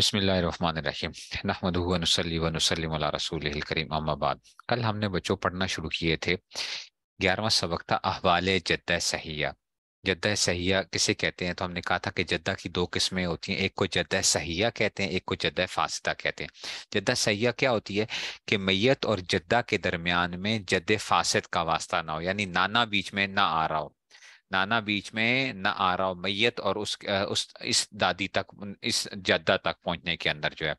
बसमीम नहमदली वसलम रसूल करीम अम्माबाद कल हमने बच्चों पढ़ना शुरू किए थे ग्यारहवा सबक था अहवाल जद्दा सहिया जद्दा सहिया किसे कहते हैं तो हमने कहा था कि जद्दा की दो किस्में होती हैं एक को जद्दा सहिया कहते हैं एक को जद्दा फासदा कहते हैं जद्दा सहिया क्या होती है कि मैत और जद्दा के दरमियान में जद्द फासद का वास्ता ना हो यानी नाना बीच में ना आ रहा हो नाना बीच में ना आ रहा मैयत और उस उस इस दादी तक इस जद्दा तक पहुंचने के अंदर जो है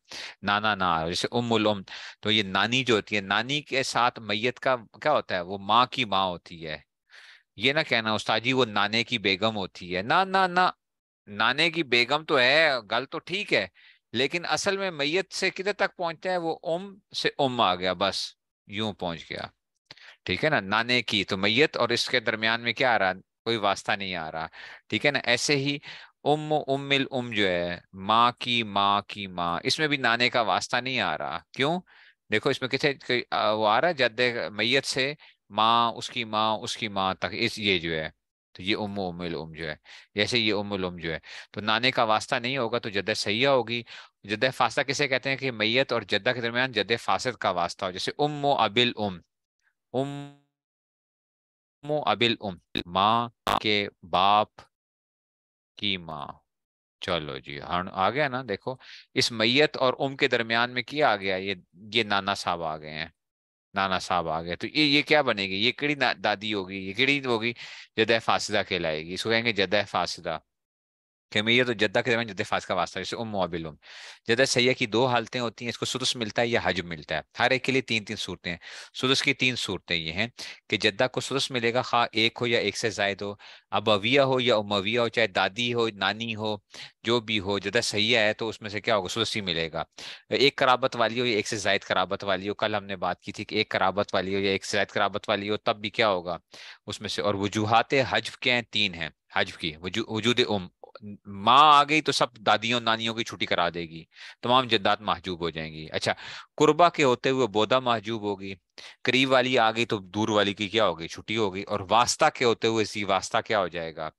नाना ना आ रहा जैसे उम उम तो ये नानी जो होती है नानी के साथ मैयत का क्या होता है वो माँ की माँ होती है ये ना कहना उस्ताद वो नाने की बेगम होती है ना ना ना नाने की बेगम तो है गल तो ठीक है लेकिन असल में मैयत से किधर तक पहुंचते है वो उम से उम आ गया बस यूं पहुंच गया ठीक है ना नाने की तो मैयत और इसके दरमियान में क्या आ रहा कोई वास्ता नहीं आ रहा ठीक है ना ऐसे ही उम उम्मिल उम जो है माँ की माँ की माँ इसमें भी नाने का वास्ता नहीं आ रहा क्यों देखो इसमें कितने वो आ रहा है जद मैयत से माँ उसकी माँ उसकी माँ तक इस ये जो है तो ये उम उमिल उम जो है जैसे ये उमुल उम जो है तो नाने का वास्ता नहीं होगा तो जद सैया होगी जद फासला किसे कहते हैं कि मैयत और जद्दा के दरमियान जद फासद का वास्ता हो जैसे उम अबिल उम उम उम्मो अबिल उम माँ के बाप की माँ चलो जी हाँ आ गया ना देखो इस मैयत और उम के दरमियान में क्या आ गया ये ये नाना साहब आ गए हैं नाना साहब आ गए तो ये ये क्या बनेगी ये किड़ी दादी होगी ये किड़ी होगी जदह फासदा कहलाएगी इसको कहेंगे जदह फासदा केमियत तो जद्दा के दरमियान जद्द फास का वास्ता जैसे उम वाबिलुम जद्दा सैया की दो हालतें होती हैं इसको सुदस मिलता है या हजम मिलता है हर एक के लिए तीन तीन सूरतें हैं सुदस की तीन सूरतें ये हैं कि जद्दा को सुदस मिलेगा खा एक हो या एक से जायद हो अबविया हो या उमविया हो चाहे दादी हो नानी हो जो भी हो जद्दा सैया है तो उसमें से क्या होगा सुदस ही मिलेगा एक कराबत वाली हो या एक से जायद कराबत वाली हो कल हमने बात की थी कि एक कराबत वाली हो या एक से जायद कराबत वाली हो तब भी क्या होगा उसमें से और वजूहत हजब के हैं तीन हैं हज की वजूद उम माँ आ गई तो सब दादियों नानियों की छुट्टी करा देगी तमाम जद्दात महजूब हो जाएंगी अच्छा कुर्बा के होते हुए बोदा महजूब होगी करीब वाली आ गई तो दूर वाली की क्या होगी छुट्टी होगी और वास्ता के होते हुए जी वास्ता क्या हो जाएगा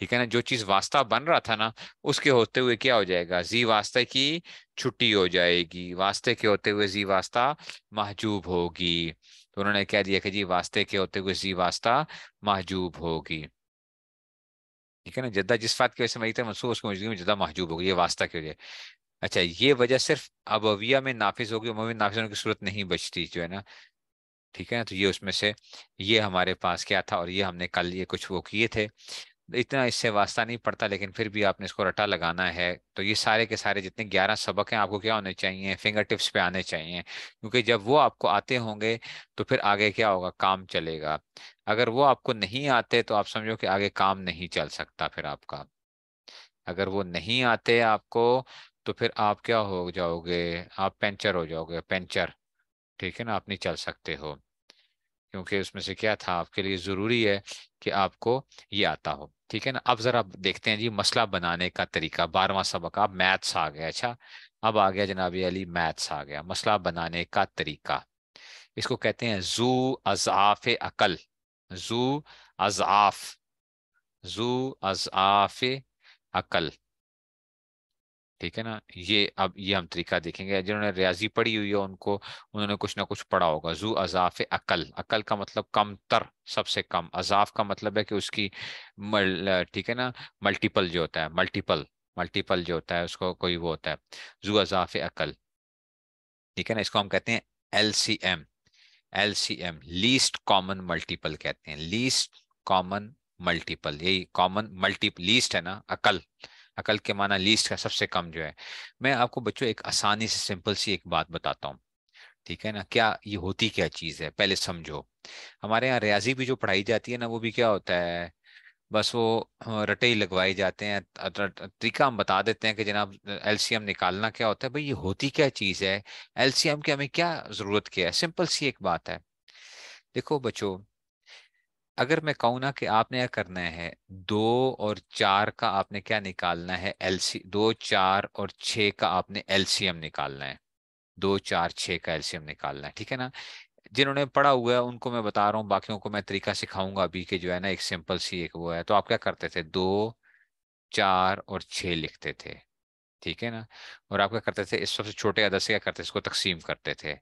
ठीक है ना जो चीज वास्ता बन रहा था ना उसके होते हुए क्या हो जाएगा जी वास्ते की छुट्टी हो जाएगी वास्ते के होते हुए जी वास्ता महजूब होगी तो उन्होंने कह दिया कि जी वास्ते के होते हुए जी वास्ता महजूब होगी ठीक है ना जद्दा जिस बात की वजह से मरीज मंसूर उसकी मौजूदगी में जद्दा महजूब होगी ये वास्ता की वजह अच्छा ये वजह सिर्फ अबविया में नाफिज होगी उमर नाफिज होने की सूरत नहीं बचती जो है ना ठीक है ना तो ये उसमें से ये हमारे पास क्या था और ये हमने कल ये कुछ वो किए थे इतना इससे वास्ता नहीं पड़ता लेकिन फिर भी आपने इसको रटा लगाना है तो ये सारे के सारे जितने ग्यारह सबक हैं आपको क्या होने चाहिए फिंगर टिप्स पे आने चाहिए क्योंकि जब वो आपको आते होंगे तो फिर आगे क्या होगा काम चलेगा अगर वो आपको नहीं आते तो आप समझो कि आगे काम नहीं चल सकता फिर आपका अगर वो नहीं आते आपको तो फिर आप क्या हो जाओगे आप पेंचर हो जाओगे पेंचर ठीक है ना आप नहीं चल सकते हो क्योंकि उसमें से क्या था आपके लिए ज़रूरी है कि आपको ये आता हो ठीक है ना अब जरा देखते हैं जी मसला बनाने का तरीका बारहवा सबक अब मैथ्स आ गया अच्छा अब आ गया जनाब अली मैथ्स आ गया मसला बनाने का तरीका इसको कहते हैं जू अजाफ अकल जू अजाफ जू अजाफ अकल ठीक है ना ये अब ये हम तरीका देखेंगे जिन्होंने रियाजी पढ़ी हुई है उनको उन्होंने कुछ ना कुछ पढ़ा होगा जू अजाफ अकल अकल का मतलब कम तर सबसे कम अजाफ का मतलब है कि उसकी ठीक है ना मल्टीपल जो होता है मल्टीपल मल्टीपल जो होता है उसको कोई वो होता है जू अजाफ अकल ठीक है ना इसको हम कहते हैं L C M L C M least common multiple कहते हैं लीस्ट कॉमन मल्टीपल यही कॉमन मल्टी लीस्ट है ना अकल अकल के माना लीस्ट का सबसे कम जो है मैं आपको बच्चों एक आसानी से सिंपल सी एक बात बताता हूँ ठीक है ना क्या ये होती क्या चीज़ है पहले समझो हमारे यहाँ रियाजी भी जो पढ़ाई जाती है ना वो भी क्या होता है बस वो रटे ही लगवाए जाते हैं तरीका हम बता देते हैं कि जनाब एलसीएम निकालना क्या होता है भाई ये होती क्या चीज़ है एलसीएम की हमें क्या ज़रूरत क्या है सिंपल सी एक बात है देखो बच्चों अगर मैं कहूँ ना कि आपने यह करना है दो और चार का आपने क्या निकालना है एलसी दो चार और छ का आपने एलसीएम निकालना है दो चार छ का एलसीएम निकालना है ठीक है ना जिन्होंने पढ़ा हुआ है उनको मैं बता रहा हूँ बाकियों को मैं तरीका सिखाऊंगा अभी के जो है ना एक सिंपल सी एक वो है तो आप क्या करते थे दो चार और छ लिखते थे ठीक है ना और आप क्या करते थे इस सबसे छोटे अदर से क्या करते इसको तकसीम करते थे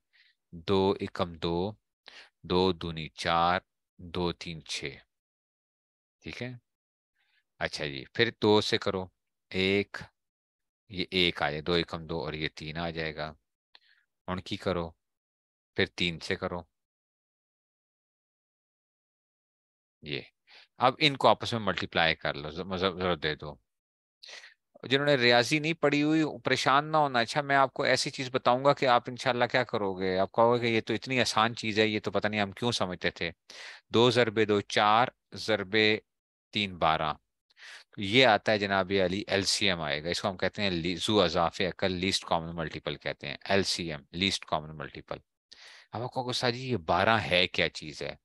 दो एकम दो दो दूनी चार दो तीन छ ठीक है अच्छा जी फिर दो से करो एक ये एक आ जाए दो एकम दो और ये तीन आ जाएगा उनकी करो फिर तीन से करो ये अब इनको आपस में मल्टीप्लाई कर लो जरूर दे दो जिन्होंने रियाजी नहीं पढ़ी हुई परेशान ना होना अच्छा मैं आपको ऐसी चीज बताऊंगा कि आप इनशाला क्या करोगे आप कहोगे कि ये तो इतनी आसान चीज है ये तो पता नहीं हम क्यों समझते थे दो जरबे दो चार जरबे तीन बारह तो ये आता है जनाब अली एल आएगा इसको हम कहते हैं जू अजाफ अकल लीस्ट कॉमन मल्टीपल कहते हैं एल लीस्ट कॉमन मल्टीपल अब आप कहोगे साजी ये बारह है क्या चीज है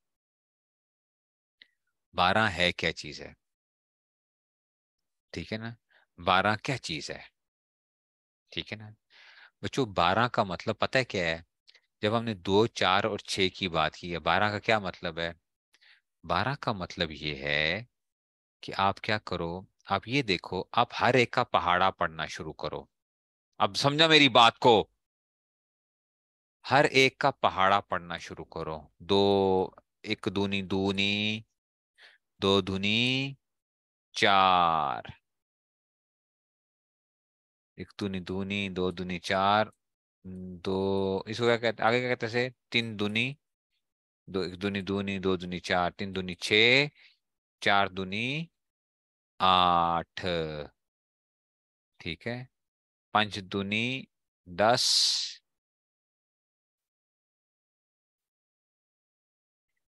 बारह है क्या चीज है ठीक है ना बारह क्या चीज है ठीक है ना बच्चों बारह का मतलब पता है क्या है जब हमने दो चार और छ की बात की है बारह का क्या मतलब है बारह का मतलब ये है कि आप क्या करो आप ये देखो आप हर एक का पहाड़ा पढ़ना शुरू करो अब समझा मेरी बात को हर एक का पहाड़ा पढ़ना शुरू करो दो एक दूनी दूनी दो धुनी चार एक दूनी दूनी दो दूनी चार दो इसको क्या कहते आगे क्या कहते से तीन दूनी दो एक दूनी दूनी दो दूनी चार तीन दूनी छ चार दूनी आठ ठीक है पंच दूनी दस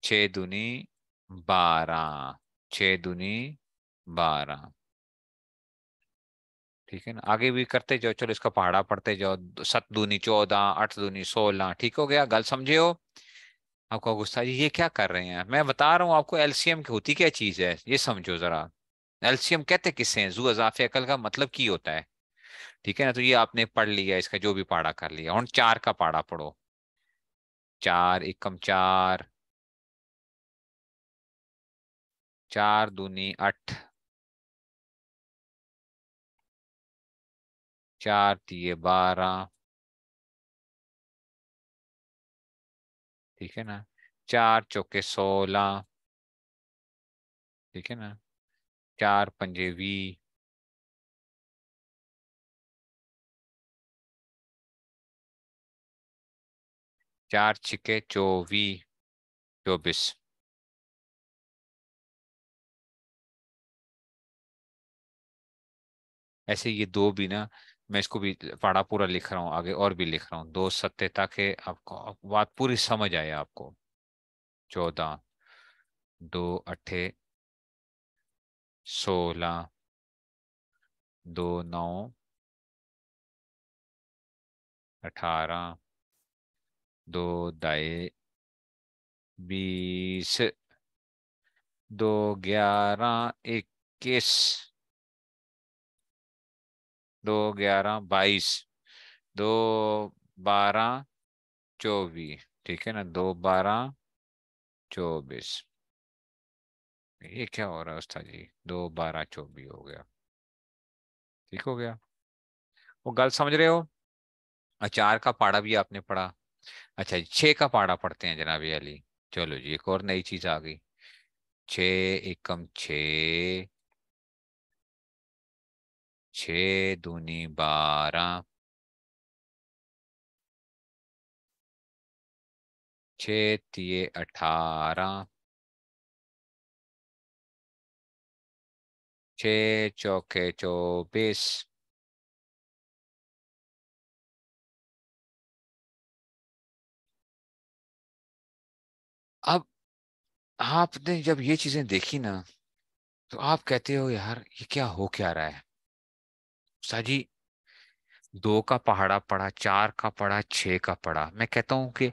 छ दूनी बारह छ दूनी बारह ठीक है ना आगे भी करते जाओ चलो इसका पहाड़ा पढ़ते जाओ सत दूनी चौदह अठ दूनी सोलह ठीक हो गया गल समझे हो आपको गुस्सा जी ये क्या कर रहे हैं मैं बता रहा हूँ आपको एलसीएम की होती क्या चीज़ है ये समझो ज़रा एलसीएम कहते किससे हैं जू अजाफे अकल का मतलब की होता है ठीक है ना तो ये आपने पढ़ लिया इसका जो भी पहाड़ा कर लिया और चार का पहाड़ा पढ़ो चार एकम चार चार दूनी अठ चार तीये बारह ठीक है ना चार चौके सोलह ठीक है ना चार पंजे वी चार छिके चौवी चौबीस ऐसे ये दो भी ना मैं इसको भी पाड़ा पूरा लिख रहा हूँ आगे और भी लिख रहा हूँ दो सत्य ताकि आपको बात पूरी समझ आए आपको चौदह दो अठे सोलह दो नौ अठारह दो दाए बीस दो ग्यारह इक्कीस दो ग्यारह बाईस दो बारह चौबीस ठीक है ना दो बारह चौबीस ये क्या हो रहा है उस्ताद जी दो बारह चौबीस हो गया ठीक हो गया वो गल समझ रहे हो अचार का पाड़ा भी आपने पढ़ा अच्छा छः का पाड़ा पढ़ते हैं जनाबी अली चलो जी एक और नई चीज़ आ गई छ एकम छ छ दूनी बारह छे तीए अठारह छ चौके चौबीस अब आपने जब ये चीजें देखी ना तो आप कहते हो यार ये क्या हो क्या रहा है साजी दो का पहाड़ा पड़ा चार का पड़ा छ का पड़ा मैं कहता हूं कि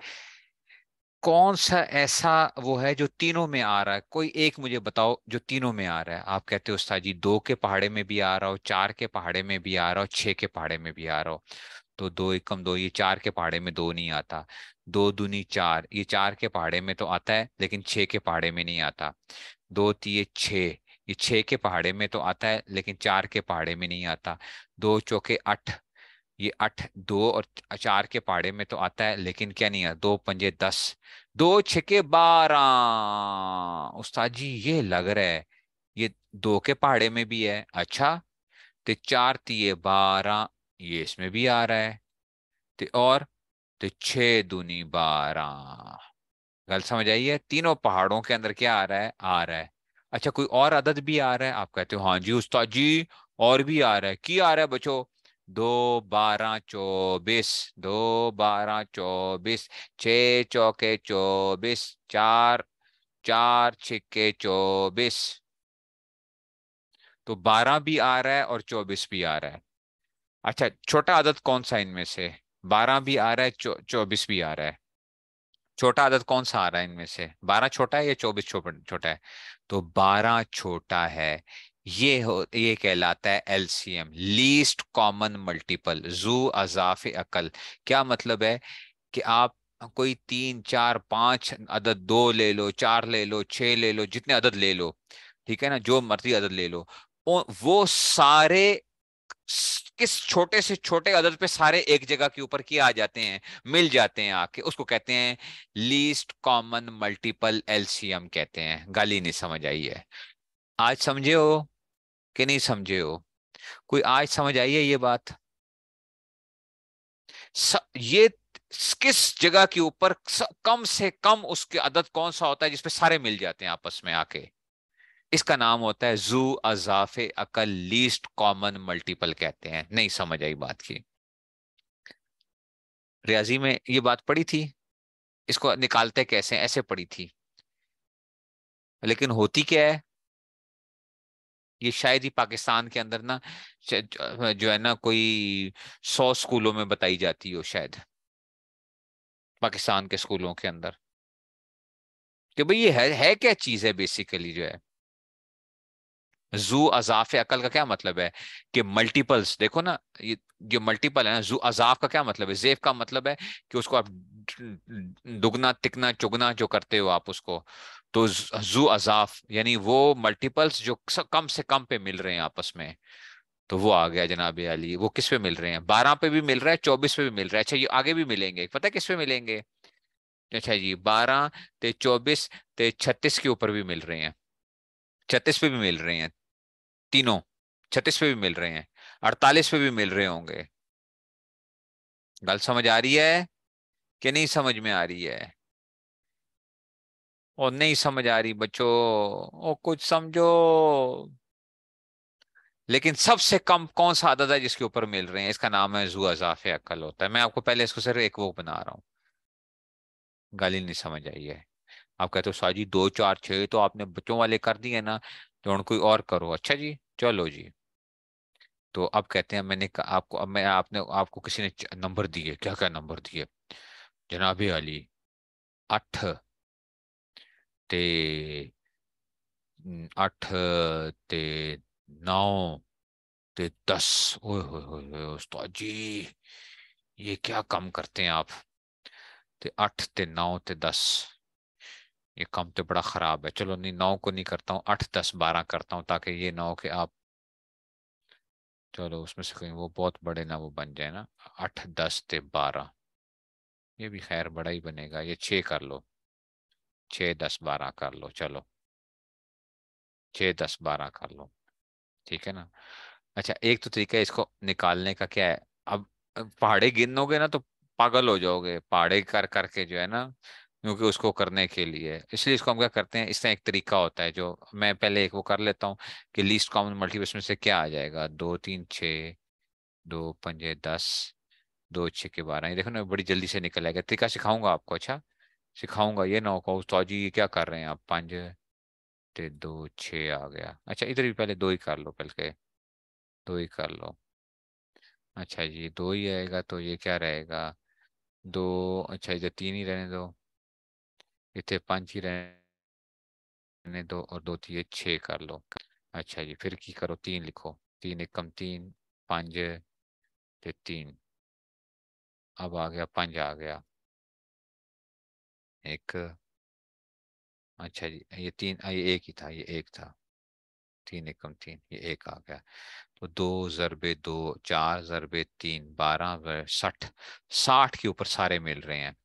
कौन सा ऐसा वो है जो तीनों में आ रहा है कोई एक मुझे बताओ जो तीनों में आ रहा है आप कहते हो उस्ताद जी दो के पहाड़े में भी आ रहा हो चार के पहाड़े में भी आ रहा हो छः के पहाड़े में भी आ रहा हो तो दो एकम दो ये चार के पहाड़े में दो नहीं आता दो दुनी चार ये चार के पहाड़े में तो आता है लेकिन छे के पहाड़े में नहीं आता दो तीय छे ये छः के पहाड़े में तो आता है लेकिन चार के पहाड़े में नहीं आता दो चौके आठ ये आठ दो और चार के पहाड़े में तो आता है लेकिन क्या नहीं आता दो पंजे दस दो छके बारह उस्ताद जी ये लग रहा है ये दो के पहाड़े में भी है अच्छा ते चार तीय बारह ये इसमें भी आ रहा है ते और ते छ दूनी बारह गल समझ आई है तीनों पहाड़ों के अंदर क्या आ रहा है आ रहा है अच्छा कोई और अदद भी आ रहा है आप कहते हो हाँ जी उस्ताद जी और भी आ रहा है की आ रहा है बच्चों दो बारह चौबीस दो बारह चौबीस छ चौके चौबीस चार चार छिक्के चौबीस तो बारह भी आ रहा है और चौबीस भी आ रहा है अच्छा छोटा आदत कौन सा इनमें से बारह भी आ रहा है चौबीस भी आ रहा है छोटा आदत कौन सा आ रहा है इनमें से बारह छोटा है या चौबीस छोटा है तो बारह छोटा है ये हो ये कहलाता है एलसीएम लीस्ट कॉमन मल्टीपल जू अजाफ अकल क्या मतलब है कि आप कोई तीन चार पांच अदद दो ले लो चार ले लो छ ले लो जितने अदद ले लो ठीक है ना जो मर्जी अदद ले लो वो सारे किस छोटे से छोटे अदद पे सारे एक जगह के ऊपर किए आ जाते हैं मिल जाते हैं आके उसको कहते हैं लीस्ट कॉमन मल्टीपल एलसीएम कहते हैं गाली नहीं समझ आई है आज समझे हो कि नहीं समझे हो कोई आज समझ आई है ये बात स, ये किस जगह के ऊपर कम से कम उसके अदद कौन सा होता है जिसपे सारे मिल जाते हैं आपस में आके इसका नाम होता है जू अजाफ अकल लीस्ट कॉमन मल्टीपल कहते हैं नहीं समझ आई बात की रियाजी में ये बात पड़ी थी इसको निकालते कैसे ऐसे पड़ी थी लेकिन होती क्या है ये शायद ही पाकिस्तान के अंदर ना जो है ना कोई सौ स्कूलों में बताई जाती हो शायद पाकिस्तान के स्कूलों के अंदर कि भाई ये है, है क्या चीज है बेसिकली जो है जू अजाफ अकल का क्या मतलब है कि मल्टीपल्स देखो ना ये जो मल्टीपल है ना जू अजाफ का क्या मतलब है जेफ का मतलब है कि उसको आप दुगना तिकना चुगना जो करते हो आप उसको तो जू अजाफ यानी वो मल्टीपल्स जो कम से कम पे मिल रहे हैं आपस में तो वो आ गया जनाब अली वो किस पे मिल रहे हैं बारह पे भी मिल रहा है चौबीस पे भी मिल रहा है अच्छा ये आगे भी मिलेंगे पता है किस पे मिलेंगे अच्छा जी बारह ते चौबीस ते छत्तीस के ऊपर भी मिल रहे हैं छत्तीस पे भी मिल रहे हैं तीनों छत्तीस पे भी मिल रहे हैं अड़तालीस पे भी मिल रहे होंगे गल समझ आ रही है कि नहीं समझ में आ रही है और नहीं समझ आ रही बच्चों ओ कुछ समझो लेकिन सबसे कम कौन सा आदत है जिसके ऊपर मिल रहे हैं इसका नाम है जू अजाफ अक्ल होता है मैं आपको पहले इसको सिर्फ एक वो बना रहा हूं गल ही नहीं समझ आई है आप कहते हो शाह जी दो चार छह तो आपने बच्चों वाले कर दिए ना तो कोई और करो अच्छा जी चलो जी तो अब कहते हैं मैंने आपको अब मैं आपने आपको किसी ने नंबर दिए क्या क्या नंबर दिए जनाबे अली अठ ते अठ ते नौ ते दस ओए उस्ताद जी ये क्या कम करते हैं आप ते अठ ते नौ ते दस ये काम तो बड़ा ख़राब है चलो नहीं नौ को नहीं करता हूँ आठ दस बारह करता हूँ ताकि ये नौ के आप चलो उसमें से कहीं वो बहुत बड़े ना वो बन जाए ना आठ दस ते बारह ये भी खैर बड़ा ही बनेगा ये छः कर लो छ दस बारह कर लो चलो छः दस बारह कर लो ठीक है ना अच्छा एक तो तरीका है इसको निकालने का क्या है अब पहाड़े गिनोगे ना तो पागल हो जाओगे पहाड़े कर करके जो है ना क्योंकि उसको करने के लिए इसलिए इसको हम क्या करते हैं इसका एक तरीका होता है जो मैं पहले एक वो कर लेता हूँ कि लीस्ट कॉमन मल्टीपल्स में से क्या आ जाएगा दो तीन छः दो पंजे दस दो छः के बारह ये देखो ना बड़ी जल्दी से निकल आएगा तरीका सिखाऊंगा आपको अच्छा सिखाऊंगा ये ना हो तो जी ये क्या कर रहे हैं आप पाँच ते दो छः आ गया अच्छा इधर भी पहले दो ही कर लो पहले दो ही कर लो अच्छा जी दो ही आएगा तो ये क्या रहेगा दो अच्छा इधर तीन ही रहने दो इतने पांच ही रहने दो और दो थी छः कर लो अच्छा जी फिर की करो तीन लिखो तीन एकम तीन पंज ते तो तीन अब आ गया पाँच आ गया एक अच्छा जी ये तीन ये एक ही था ये एक था तीन एकम तीन ये एक आ गया तो दो ज़रबे दो चार ज़रबे तीन बारह साठ साठ के ऊपर सारे मिल रहे हैं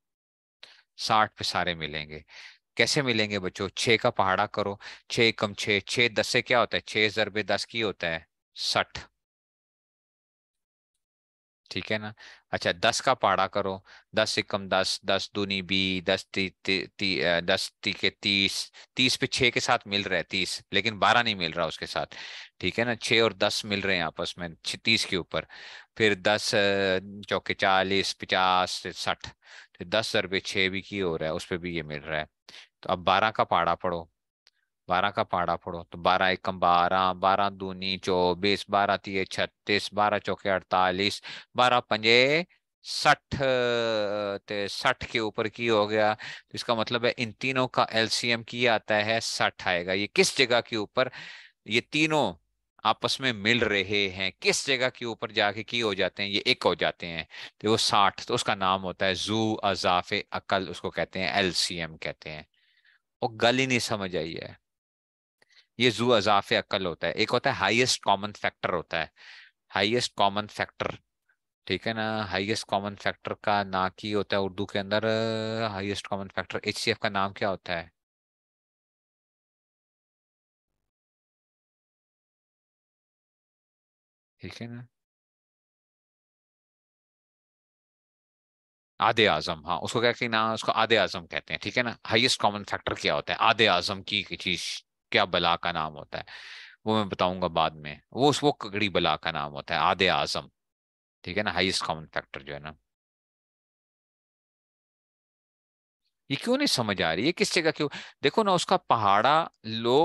साठ पे सारे मिलेंगे कैसे मिलेंगे बच्चों छे का पहाड़ा करो छः कम छः छः दस से क्या होता है छह जरबे दस की होता है सठ ठीक है ना अच्छा दस का पहाड़ा करो दस एकम दस दस दूनी बी दस ती, ती, ती, दस ती के तीस तीस पे छ के साथ मिल रहा है तीस लेकिन बारह नहीं मिल रहा उसके साथ ठीक है ना छ और दस मिल रहे हैं आपस में तीस के ऊपर फिर दस चौके चालीस पचास साठ दस रुपये छः भी की हो रहा है उस पर भी ये मिल रहा है तो अब बारह का पाड़ा पढ़ो बारह का पाड़ा पढ़ो तो बारह एकम बारह बारह दूनी चौबीस बारह तीय छत्तीस बारह चौके अड़तालीस बारह पंजे सठ सठ के ऊपर की हो गया तो इसका मतलब है इन तीनों का एलसीएम किया आता है सठ आएगा ये किस जगह के ऊपर ये तीनों आपस में मिल रहे हैं किस जगह के ऊपर जाके की हो जाते हैं ये एक हो जाते हैं तो वो साठ तो उसका नाम होता है जू अजाफ अकल उसको कहते हैं एल कहते हैं और गल ही नहीं समझ आई है ये जू अजाफ अकल होता है एक होता है हाइएस्ट कॉमन फैक्टर होता है हाइएस्ट कॉमन फैक्टर ठीक है ना हाइएस्ट कॉमन फैक्टर का ना की होता है उर्दू के अंदर हाइएस्ट कॉमन फैक्टर एच का नाम क्या होता है ठीक है ना आधे आजम हाँ उसको क्या कहना उसको आधे आजम कहते हैं ठीक है ना हाईएस्ट कॉमन फैक्टर क्या होता है आधे आजम की चीज क्या बला का नाम होता है वो मैं बताऊंगा बाद में वो उस वो कगड़ी बला का नाम होता है आधे आजम ठीक है ना हाईएस्ट कॉमन फैक्टर जो है ना ये क्यों नहीं समझ आ रही है किस जगह क्यों देखो ना उसका पहाड़ा लो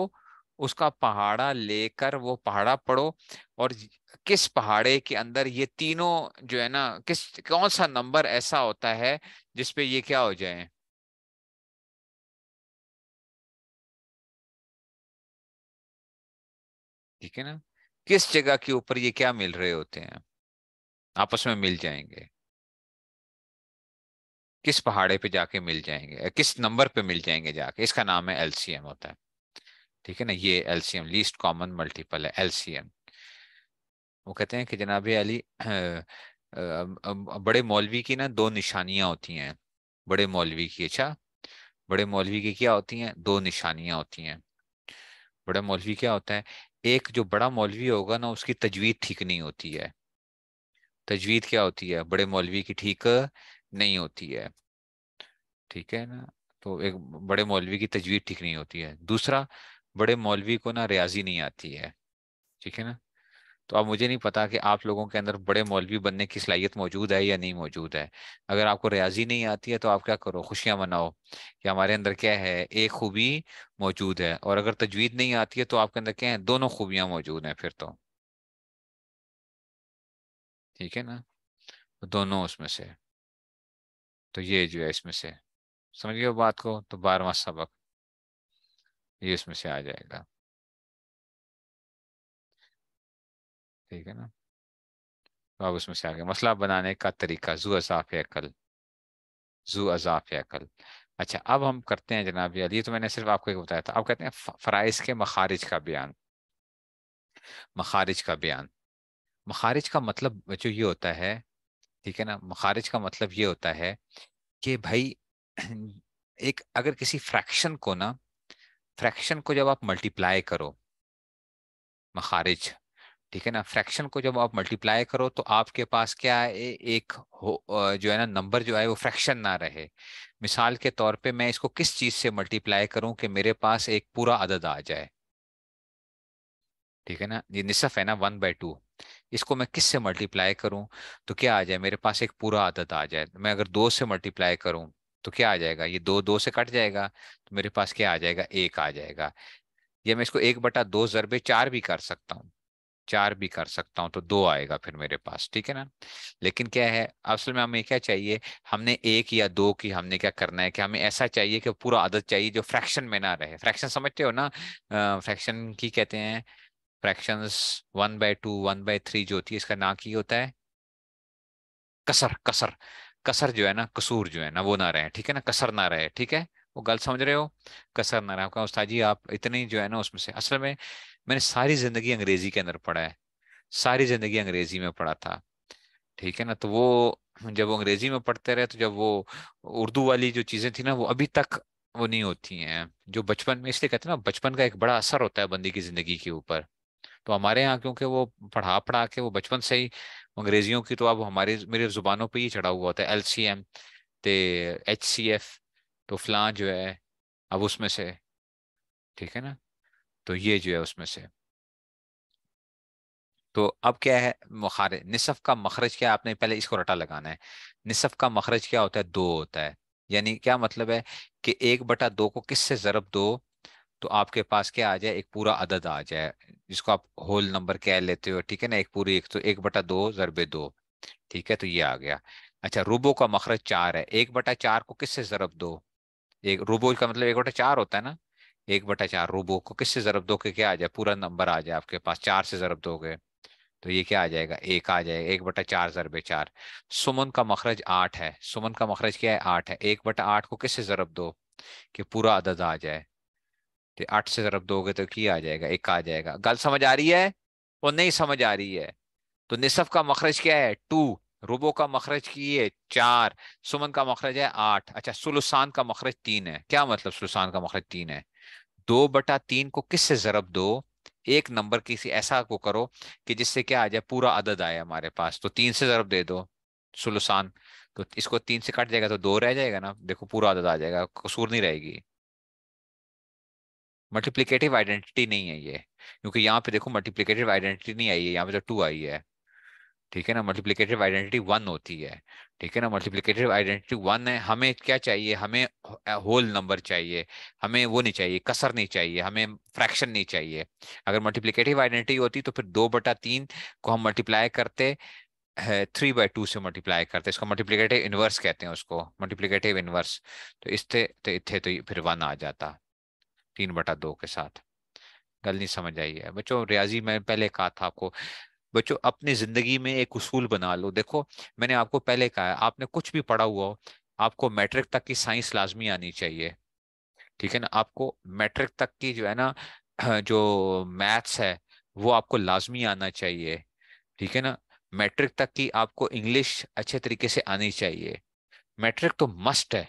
उसका पहाड़ा लेकर वो पहाड़ा पढ़ो और किस पहाड़े के अंदर ये तीनों जो है ना किस कौन सा नंबर ऐसा होता है जिसपे ये क्या हो जाए ठीक है ना किस जगह के ऊपर ये क्या मिल रहे होते हैं आपस में मिल जाएंगे किस पहाड़े पे जाके मिल जाएंगे किस नंबर पे मिल जाएंगे जाके इसका नाम है एलसीएम होता है ठीक है ना ये एलसीएम लीस्ट कॉमन मल्टीपल है एलसीएम वो कहते हैं कि जनाब अली बड़े मौलवी की ना दो निशानियां होती हैं बड़े मौलवी की अच्छा बड़े मौलवी की क्या होती हैं दो निशानियां होती हैं बड़े मौलवी क्या होता है एक जो बड़ा मौलवी होगा ना उसकी तजवीज ठीक नहीं होती है तजवीज क्या होती है बड़े मौलवी की ठीक नहीं होती है ठीक है ना तो एक बड़े मौलवी की तजवीज ठीक नहीं होती है दूसरा बड़े मौलवी को ना रियाजी नहीं आती है ठीक है ना तो अब मुझे नहीं पता कि आप लोगों के अंदर बड़े मौलवी बनने की सलाहियत मौजूद है या नहीं मौजूद है अगर आपको रियाजी नहीं आती है तो आप क्या करो खुशियाँ मनाओ कि हमारे अंदर क्या है एक खूबी मौजूद है और अगर तजवीज़ नहीं आती है तो आपके अंदर क्या है दोनों खूबियाँ मौजूद हैं फिर तो ठीक है ना तो दोनों उसमें से तो ये जो है इसमें से समझ गए बात को तो बारवा सबक ये इसमें से आ जाएगा ठीक है ना तो अब उसमें से आ गया मसला बनाने का तरीका जू अजाफ अकल जू अजाफ अकल अच्छा अब हम करते हैं जनाब ये तो मैंने सिर्फ आपको एक बताया था अब कहते हैं फ़राइज के मखारिज का बयान मखारिज का बयान मखारिज का मतलब जो ये होता है ठीक है ना मखारिज का मतलब ये होता है कि भाई एक अगर किसी फ्रैक्शन को ना फ्रैक्शन को जब आप मल्टीप्लाई करो मखारिज ठीक है ना फ्रैक्शन को जब आप मल्टीप्लाई करो तो आपके पास क्या है एक हो, जो है ना नंबर जो है वो फ्रैक्शन ना रहे मिसाल के तौर पे मैं इसको किस चीज़ से मल्टीप्लाई करूं कि मेरे पास एक पूरा अदद आ जाए ठीक है ना ये निसफ है ना वन बाई टू इसको मैं किस से मल्टीप्लाई करूं तो क्या आ जाए मेरे पास एक पूरा आदत आ जाए मैं अगर दो से मल्टीप्लाई करूं तो क्या आ जाएगा ये दो दो से कट जाएगा तो मेरे पास क्या आ जाएगा एक आ जाएगा या मैं इसको एक बटा दो जरबे चार भी कर सकता हूँ चार भी कर सकता हूँ तो दो आएगा फिर मेरे पास ठीक है ना लेकिन क्या है असल में हमें क्या चाहिए हमने एक या दो की हमने क्या करना है कि हमें ऐसा चाहिए कि पूरा आदत चाहिए जो फ्रैक्शन में ना रहे फ्रैक्शन समझते हो ना फ्रैक्शन की कहते हैं fraction one by two one by three जो होती है इसका ना की होता है कसर कसर कसर जो है ना कसूर जो है ना वो ना रहे ठीक है ना कसर ना रहे ठीक है वो गलत समझ रहे हो कसर ना रहे आपका उस्ताद जी आप इतनी जो है ना उसमें से असल में मैंने सारी जिंदगी अंग्रेजी के अंदर पढ़ा है सारी जिंदगी अंग्रेजी में पढ़ा था ठीक है ना तो वो जब वो अंग्रेजी में पढ़ते रहे तो जब वो उर्दू वाली जो चीजें थी ना वो अभी तक वो नहीं होती हैं जो बचपन में इसलिए कहते हैं ना बचपन का एक बड़ा असर होता है बंदी की जिंदगी के ऊपर तो हमारे यहाँ क्योंकि वो पढ़ा पढ़ा के वो बचपन से ही अंग्रेजियों की तो अब हमारे मेरे जुबानों पे ही चढ़ा हुआ होता है एल सी एम ते एच सी एफ तो फलां जो है अब उसमें से ठीक है ना तो ये जो है उसमें से तो अब क्या है मुखार निसफ का मखरज क्या आपने पहले इसको रटा लगाना है निसफ का मखरज क्या होता है दो होता है यानी क्या मतलब है कि एक बटा दो को किससे ज़रब दो तो आपके पास क्या आ जाए एक पूरा अदद आ जाए जिसको आप होल नंबर कह लेते हो ठीक है ना एक पूरी एक तो एक बटा दो जरबे दो ठीक है तो ये आ गया अच्छा रूबो का मखरज चार है एक बटा चार को किससे जरब दो एक रूबो का मतलब एक बटा चार होता है ना एक बटा चार रूबो को किससे जरब दो के क्या आ जाए पूरा नंबर आ जाए आपके पास चार से जरब दो तो ये क्या आ जाएगा एक आ जाएगा एक बटा चार जरबे चार सुमन का मखरज आठ है सुमन का मखरज क्या है आठ है एक बटा आठ को किससे जरब दो कि पूरा अदद आ जाए तो आठ से जरब दोगे तो की आ जाएगा एक आ जाएगा गल समझ आ रही है और नहीं समझ आ रही है तो निसफ का मखरज क्या है टू रुबो का मखरज की है चार सुमन का मखरज है आठ अच्छा सुलसान का मखरज तीन है क्या मतलब सुलसान का मखरज तीन है दो बटा तीन को किस से जरब दो एक नंबर किसी ऐसा को करो कि जिससे क्या आ जाए पूरा अदद आए हमारे पास तो तीन से जरब दे दो सुलसान तो इसको तीन से कट जाएगा तो दो रह जाएगा ना देखो पूरा अदद आ जाएगा कसूर नहीं रहेगी मल्टीप्लीकेटिव आइडेंटिटी नहीं है ये क्योंकि यहाँ पे देखो मल्टीप्लीकेटिव आइडेंटिटी नहीं आई है यहाँ पे तो टू आई है ठीक है ना मल्टीप्लीकेटिव आइडेंटिटी वन होती है ठीक है ना मल्टीप्लीकेटिव आइडेंटिटी वन है हमें क्या चाहिए हमें होल नंबर चाहिए हमें वो नहीं चाहिए कसर नहीं चाहिए हमें फ्रैक्शन नहीं चाहिए अगर मल्टीप्लीकेटिव आइडेंटिटी होती तो फिर दो बटा तीन को हम मल्टीप्लाई करते थ्री बाई टू से मल्टीप्लाई करते इसको मल्टीप्लीकेटिव इनवर्स कहते हैं उसको मल्टीप्लीकेटिव इनवर्स तो इससे तो इतने तो फिर वन आ जाता तीन बटा दो के साथ गल नहीं समझ आई है बच्चों रियाजी मैं पहले कहा था आपको बच्चों अपनी जिंदगी में एक उसूल बना लो देखो मैंने आपको पहले कहा है आपने कुछ भी पढ़ा हुआ हो आपको मैट्रिक तक की साइंस लाजमी आनी चाहिए ठीक है ना आपको मैट्रिक तक की जो है ना जो मैथ्स है वो आपको लाजमी आना चाहिए ठीक है ना मैट्रिक तक की आपको इंग्लिश अच्छे तरीके से आनी चाहिए मैट्रिक तो मस्ट है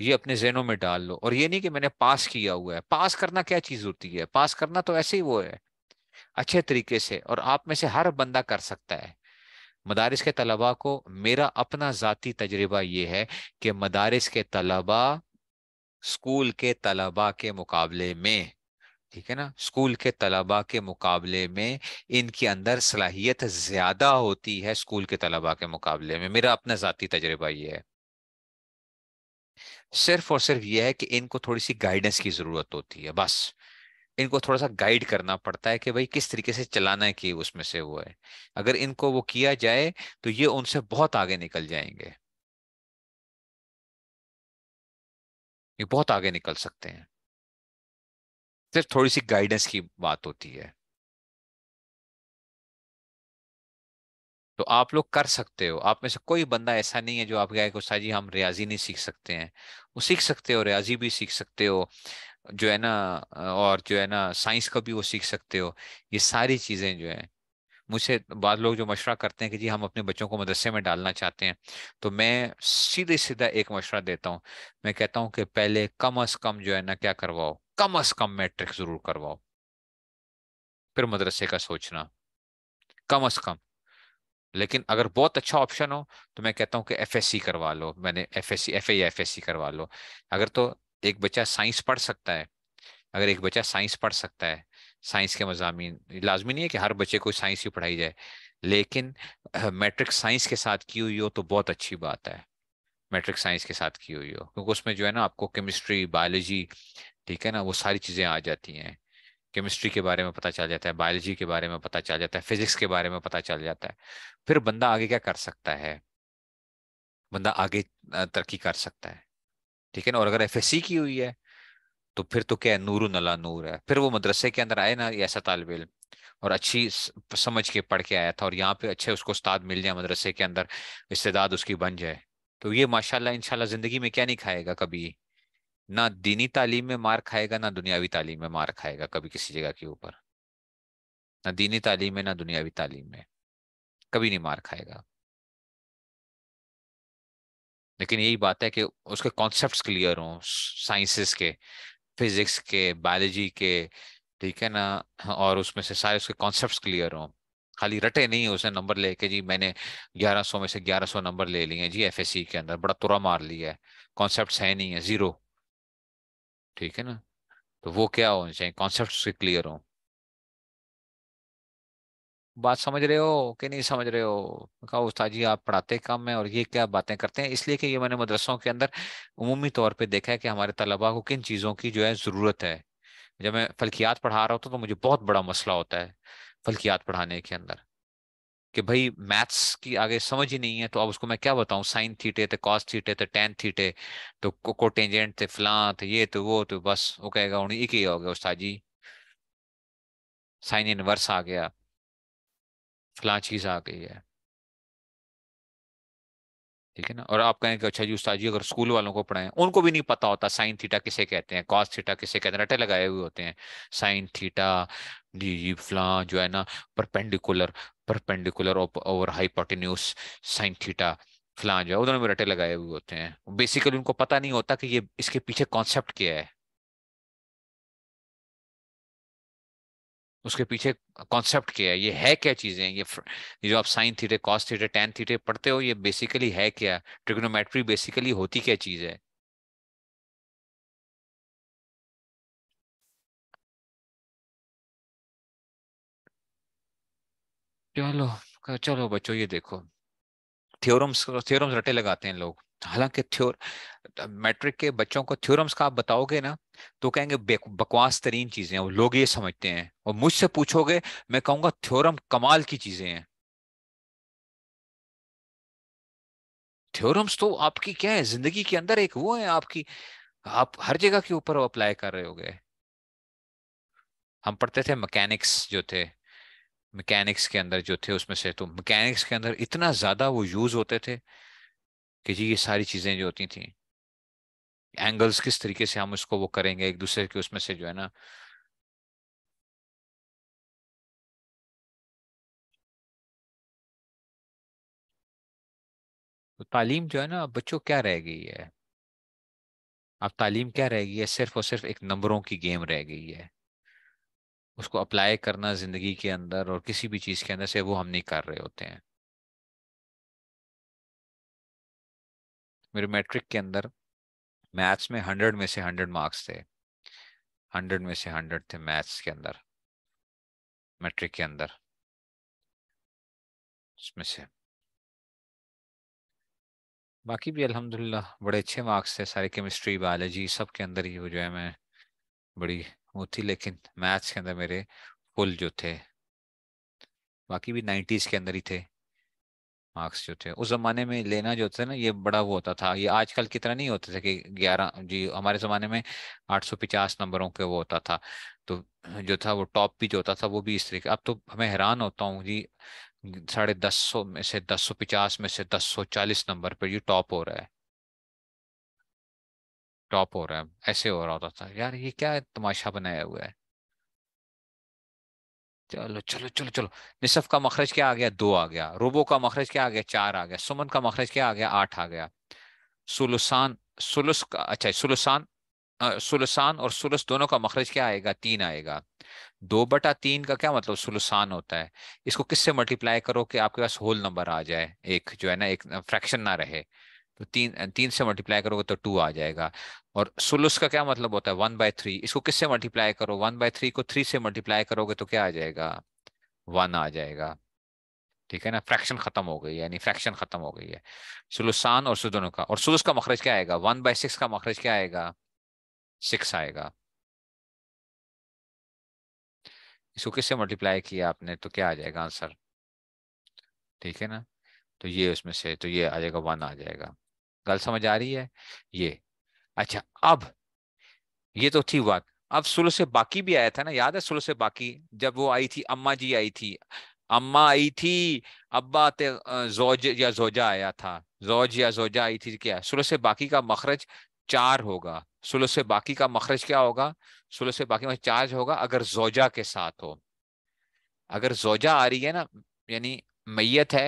ये अपने जहनों में डाल लो और ये नहीं कि मैंने पास किया हुआ है पास करना क्या चीज होती है पास करना तो ऐसे ही वो है अच्छे तरीके से और आप में से हर बंदा कर सकता है मदारस के तलबा को मेरा अपना ज़ाती तजर्बा ये है कि मदारस के तलबा स्कूल के तलबा के मुकाबले में ठीक है ना स्कूल के तलबा के मुकाबले में इनके अंदर सलाहियत ज़्यादा होती है स्कूल के तलबा के मुकाबले में मेरा अपना ज़ाती तजर्बा ये है सिर्फ और सिर्फ यह है कि इनको थोड़ी सी गाइडेंस की जरूरत होती है बस इनको थोड़ा सा गाइड करना पड़ता है कि भाई किस तरीके से चलाना है कि उसमें से वो है अगर इनको वो किया जाए तो ये उनसे बहुत आगे निकल जाएंगे ये बहुत आगे निकल सकते हैं सिर्फ थोड़ी सी गाइडेंस की बात होती है तो आप लोग कर सकते हो आप में से कोई बंदा ऐसा नहीं है जो आप गए गुस्सा जी हम रियाजी नहीं सीख सकते हैं वो सीख सकते हो रियाजी भी सीख सकते हो जो है ना और जो है ना साइंस का भी वो सीख सकते हो ये सारी चीज़ें जो है मुझसे बाद लोग जो मशवरा करते हैं कि जी हम अपने बच्चों को मदरसे में डालना चाहते हैं तो मैं सीधे सीधा एक मशवरा देता हूँ मैं कहता हूँ कि पहले कम अज कम जो है ना क्या करवाओ कम अज कम मैट्रिक जरूर करवाओ फिर मदरसे का सोचना कम अज कम लेकिन अगर बहुत अच्छा ऑप्शन हो तो मैं कहता हूँ कि एफ करवा लो मैंने F S C F F करवा लो अगर तो एक बच्चा साइंस पढ़ सकता है अगर एक बच्चा साइंस पढ़ सकता है साइंस के मजामी लाजमी नहीं है कि हर बच्चे को साइंस ही पढ़ाई जाए लेकिन मैट्रिक साइंस के साथ की हुई हो तो बहुत अच्छी बात है मैट्रिक साइंस के साथ की हुई हो क्योंकि उसमें जो है ना आपको केमिस्ट्री बायोलॉजी ठीक है ना वो सारी चीज़ें आ जाती हैं केमिस्ट्री के बारे में पता चल जाता है बायोलॉजी के बारे में पता चल जाता है फिजिक्स के बारे में पता चल जाता है फिर बंदा आगे क्या कर सकता है बंदा आगे तरक्की कर सकता है ठीक है ना और अगर एफ की हुई है तो फिर तो क्या नूर नला नूर है फिर वो मदरसे के अंदर आए ना ऐसा तालब इलम और अच्छी समझ के पढ़ के आया था और यहाँ पे अच्छे उसको उस्ताद मिल जाए मदरसे के अंदर इस्तेदाद उसकी बन जाए तो ये माशाल्लाह इंशाल्लाह ज़िंदगी में क्या नहीं खाएगा कभी ना दीनी तालीम में मार खाएगा ना दुनियावी तालीम में मार खाएगा कभी किसी जगह के ऊपर ना दीनी तालीम में ना दुनियावी तालीम में कभी नहीं मार खाएगा लेकिन यही बात है कि उसके कॉन्सेप्ट्स क्लियर हों साइंसेस के फिजिक्स के बायोलॉजी के ठीक है ना और उसमें से सारे उसके कॉन्सेप्ट्स क्लियर हों खाली रटे नहीं उसने नंबर लेके जी मैंने 1100 में से 1100 नंबर ले लिए जी एफएससी के अंदर बड़ा तुरा मार लिया है कॉन्सेप्ट है नहीं है जीरो ठीक है ना तो वो क्या होने चाहिए कॉन्सेप्ट से क्लियर हो बात समझ रहे हो कि नहीं समझ रहे हो कहा उस्ताद जी आप पढ़ाते कम है और ये क्या बातें करते हैं इसलिए कि ये मैंने मदरसों के अंदर उमूमी तौर पे देखा है कि हमारे तलबा को किन चीज़ों की जो है ज़रूरत है जब मैं फल्कियात पढ़ा रहा होता तो मुझे बहुत बड़ा मसला होता है फल्कियात पढ़ाने के अंदर कि भाई मैथ्स की आगे समझ ही नहीं है तो अब उसको मैं क्या बताऊं साइन थीटे थे तो कॉस थीटे थे तो टेन थीटे तो कोटेंजेंट थे फलां थे तो ये तो वो तो बस वो कहेगा उन्हें एक ही हो गया उस्ताद जी साइन इनवर्स आ गया फला चीज आ गई है ठीक है ना और आप कहेंगे अच्छा जी उस्ताद जी अगर स्कूल वालों को पढ़ाएं उनको भी नहीं पता होता साइन थीटा किसे कहते हैं कॉस थीटा किसे कहते हैं रटे लगाए हुए होते हैं साइन थीटा जी जी फ्लां जो है ना perpendicular perpendicular over hypotenuse sine theta जो फ्लांज उन्होंने रटे लगाए हुए होते हैं बेसिकली उनको पता नहीं होता कि ये इसके पीछे कॉन्सेप्ट क्या है उसके पीछे कॉन्सेप्ट क्या है ये है क्या चीज़ें ये जो आप sine theta cos theta tan theta पढ़ते हो ये बेसिकली है क्या ट्रिग्नोमेट्री बेसिकली होती क्या चीज़ है चलो चलो बच्चों ये देखो थ्योरम्स थ्योरम्स रटे लगाते हैं लोग हालांकि थ्योर मैट्रिक के बच्चों को थ्योरम्स का आप बताओगे ना तो कहेंगे बकवास तरीन चीजें हैं वो लोग ये समझते हैं और मुझसे पूछोगे मैं कहूंगा थ्योरम कमाल की चीजें हैं थ्योरम्स तो आपकी क्या है जिंदगी के अंदर एक वो है आपकी आप हर जगह के ऊपर अप्लाई कर रहे हो गए हम पढ़ते थे मैकेनिक्स जो थे मैकेनिक्स के अंदर जो थे उसमें से तो मैकेनिक्स के अंदर इतना ज़्यादा वो यूज़ होते थे कि जी ये सारी चीज़ें जो होती थी एंगल्स किस तरीके से हम उसको वो करेंगे एक दूसरे के उसमें से जो है ना तो तालीम जो है ना बच्चों क्या रह गई है अब तालीम क्या रह गई है सिर्फ और सिर्फ एक नंबरों की गेम रह गई है उसको अप्लाई करना ज़िंदगी के अंदर और किसी भी चीज़ के अंदर से वो हम नहीं कर रहे होते हैं मेरे मैट्रिक के अंदर मैथ्स में हंड्रेड में से हंड्रेड मार्क्स थे हंड्रेड में से हंड्रेड थे मैथ्स के अंदर मैट्रिक के अंदर उसमें से बाकी भी अल्हम्दुलिल्लाह बड़े अच्छे मार्क्स थे सारे केमिस्ट्री बायोलॉजी सब के अंदर ही वो जो है मैं बड़ी वो थी लेकिन मैथ्स के अंदर मेरे फुल जो थे बाकी भी नाइन्टीज के अंदर ही थे मार्क्स जो थे उस जमाने में लेना जो था ना ये बड़ा वो होता था ये आजकल की तरह नहीं होता था कि ग्यारह जी हमारे ज़माने में आठ सौ पचास नंबरों के वो होता था तो जो था वो टॉप भी जो होता था वो भी इस तरीके अब तो मैं हैरान होता हूँ जी साढ़े दस सौ में से दस सौ पचास में से दस सौ चालीस नंबर पर ये टॉप हो रहा है टॉप हो रहा है ऐसे हो रहा होता था यार ये क्या तमाशा बनाया हुआ है चलो चलो चलो चलो निसफ का मखरज क्या आ गया दो आ गया रोबो का मखरज क्या आ गया चार आ गया सुमन का मखरज क्या आ गया आठ आ गया सुलुसान सुलुस का अच्छा सुलुसान सुलुसान और सुलस दोनों का मखरज क्या आएगा तीन आएगा दो बटा तीन का क्या मतलब सुलुसान होता है इसको किससे मल्टीप्लाई करो कि आपके पास होल नंबर आ जाए एक जो है ना एक फ्रैक्शन ना रहे तो तीन तीन से मल्टीप्लाई करोगे तो टू आ जाएगा और सुलुस का क्या मतलब होता है वन बाय थ्री इसको किससे मल्टीप्लाई करो वन बाय थ्री को थ्री से मल्टीप्लाई करोगे तो क्या आ जाएगा वन आ जाएगा ठीक है ना फ्रैक्शन खत्म हो गई यानी फ्रैक्शन खत्म हो गई है सुलुसान और सुदनों का और सुलुस का मखरज क्या आएगा वन बाय सिक्स का मखरज क्या आएगा सिक्स आएगा इसको किससे मल्टीप्लाई किया आपने तो क्या आ जाएगा आंसर ठीक है ना तो ये उसमें से तो ये आ जाएगा वन आ जाएगा कल समझ आ रही है ये अच्छा अब ये तो थी बात अब सुलह से बाकी भी आया था ना याद है सुलह से बाकी जब वो आई थी अम्मा जी आई थी अम्मा आई थी अब्बा ते जोज या जोजा आया था जोज या जोजा आई थी क्या सुलह से बाकी का मखरज चार होगा सुलह से बाकी का मखरज क्या होगा सुलह से बाकी में चार होगा अगर जोजा के साथ हो अगर जोजा आ रही है ना यानी मैयत है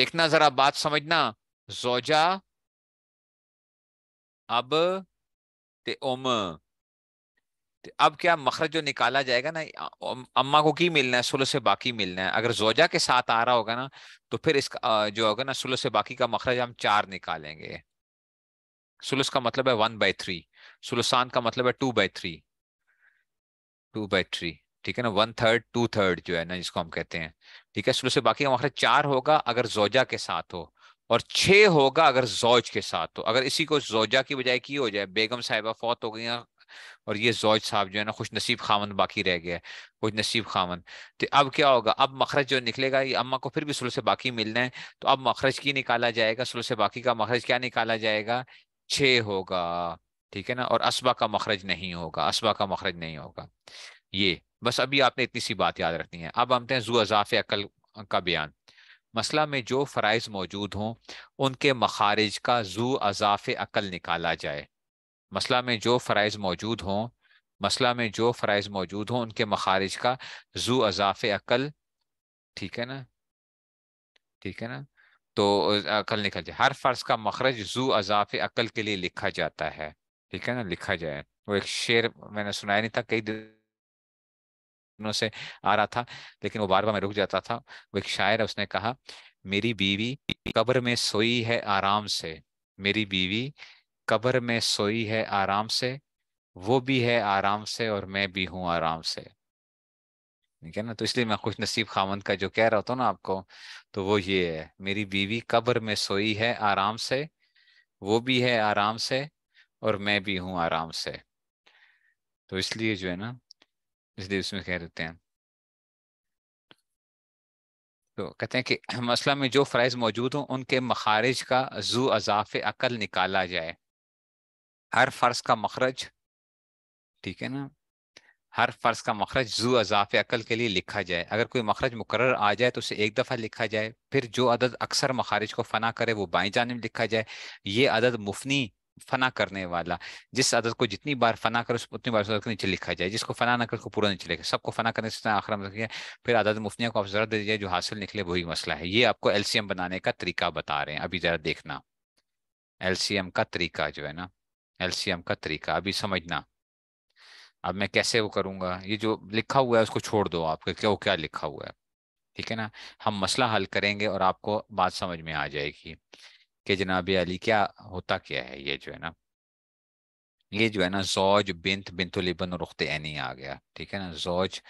देखना जरा बात समझना जोजा अब ते ते अब क्या मखरज जो निकाला जाएगा ना अम्मा को की मिलना है सुलह से बाकी मिलना है अगर जोजा के साथ आ रहा होगा ना तो फिर इसका जो होगा ना सुलह से बाकी का मखरज हम चार निकालेंगे सुलस का मतलब है वन बाई थ्री सुलसान का मतलब है two by three two by three ठीक है ना वन थर्ड टू थर्ड जो है ना जिसको हम कहते हैं ठीक है सुलह से बाकी का मखरज चार होगा अगर जोजा के साथ हो और छह होगा अगर जौज के साथ तो अगर इसी को जोजा की बजाय की हो जाए बेगम साहिबा फौत हो गई और ये जौज साहब जो है ना खुश नसीब खामन बाकी रह गया है खुश नसीब खामन तो अब क्या होगा अब मखरज जो निकलेगा ये अम्मा को फिर भी सुल से बाकी मिलना है तो अब मखरज की निकाला जाएगा सुल से बाकी का मखरज क्या निकाला जाएगा छ होगा ठीक है ना और असबा का मखरज नहीं होगा असबा का मखरज नहीं होगा ये बस अभी आपने इतनी सी बात याद रखनी है अब हमते हैं जू अजाफ अकल का बयान मसला में जो फ़राइज़ मौजूद हों उनके मखारज का जू अजाफ अकल निकाला जाए मसला में जो फ़राइज़ मौजूद हों मसला में जो फ़राइज़ मौजूद हों उनके मखारज का जू अजाफ अकल ठीक है ना ठीक है ना तो अकल निकल जाए हर फ़र्ज़ का मखरज जू अजाफ अकल के लिए लिखा जाता है ठीक है ना लिखा जाए वो एक शेर मैंने सुनाया नहीं था कई दिन से आ रहा था लेकिन वो बार बार मैं रुक जाता था वो एक शायर है उसने कहा मेरी बीवी कब्र में सोई है आराम से मेरी बीवी कब्र में सोई है आराम से वो भी है आराम से और मैं भी हूँ आराम से ठीक है ना तो इसलिए मैं खुश नसीब खामंद का जो कह रहा था ना आपको तो वो ये है मेरी बीवी कब्र में सोई है आराम से वो भी है आराम से और मैं भी हूँ आराम से तो इसलिए जो है ना इसलिए उसमें कह देते हैं तो कहते हैं कि मसला में जो फ्राइज मौजूद हो उनके मखारज का जू अजाफ अकल निकाला जाए हर फ़र्ज का मखरज ठीक है ना हर फ़र्ज का मखरज जू अजाफ अकल के लिए लिखा जाए अगर कोई मखरज मुकर आ जाए तो उसे एक दफ़ा लिखा जाए फिर जो अदद अक्सर मखारज को फ़ना करे वो बाई जानब लिखा जाए ये अदद मुफनी फना करने वाला जिस आदत को जितनी बार फना कर उतनी बार उसको नीचे लिखा जाए जिसको फना ना कर उसको पूरा नीचे लिखा सबको फना करने से आखिर में रखिए फिर आदत मुफ्तियाँ को आप जरा दे दीजिए जो हासिल निकले वही मसला है ये आपको एलसीएम बनाने का तरीका बता रहे हैं अभी जरा देखना एलसीएम का तरीका जो है ना एलसीएम का तरीका अभी समझना अब मैं कैसे वो करूँगा ये जो लिखा हुआ है उसको छोड़ दो आपके क्या क्या लिखा हुआ है ठीक है ना हम मसला हल करेंगे और आपको बात समझ में आ जाएगी कि जनाब अली क्या होता क्या है ये जो है ना ये जो है ना जौज बिंत बिंतुलिबन और रुखते ऐनी आ गया ठीक है ना जौज